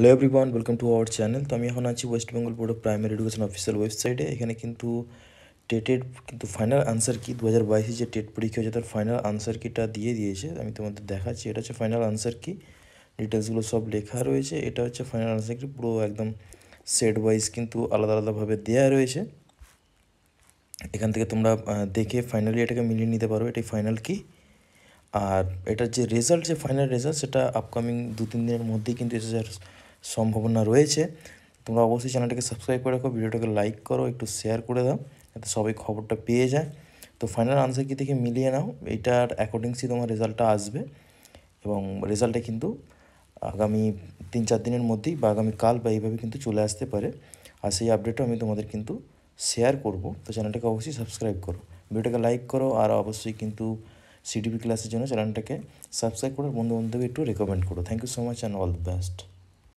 hello everyone welcome to our channel তো আমি এখন আছি West Bengal board of primary education official ওয়েবসাইটে এখানে কিন্তু টেটের কিন্তু ফাইনাল আনসার কি দু হাজার বাইশে যে টেট পরীক্ষা হয়েছে তার ফাইনাল আনসার কিটা দিয়ে দিয়েছে আমি তোমাদের দেখাচ্ছি এটা হচ্ছে ফাইনাল আনসার কি ডিটেলসগুলো সব লেখা রয়েছে এটা হচ্ছে ফাইনাল আনসার কি পুরো একদম সেট ওয়াইজ কিন্তু আলাদা আলাদাভাবে দেওয়া রয়েছে এখান থেকে তোমরা দেখে ফাইনালি এটাকে মিলিয়ে নিতে পারো এটাই ফাইনাল কি আর এটার যে রেজাল্ট যে ফাইনাল রেজাল্ট সেটা আপকামিং দু তিন দিনের মধ্যেই কিন্তু এসে সম্ভাবনা রয়েছে তোমরা অবশ্যই চ্যানেলটাকে সাবস্ক্রাইব করে রাখো ভিডিওটাকে লাইক করো একটু শেয়ার করে দাও যাতে সবাই খবরটা পেয়ে যায় তো ফাইনাল আনসার কী দেখে মিলিয়ে নাও এইটার অ্যাকর্ডিংসই তোমার রেজাল্টটা আসবে এবং রেজাল্টটা কিন্তু আগামী তিন চার দিনের মধ্যেই বা আগামী কাল বা এইভাবে কিন্তু চলে আসতে পারে আর সেই আপডেটও আমি তোমাদের কিন্তু শেয়ার করব তো চ্যানেলটাকে অবশ্যই সাবস্ক্রাইব করো ভিডিওটাকে লাইক করো আর অবশ্যই কিন্তু সিডিপি ক্লাসের জন্য চ্যানেলটাকে সাবস্ক্রাইব করো বন্ধু বান্ধবী একটু রেকমেন্ড করো thank you so much and all the best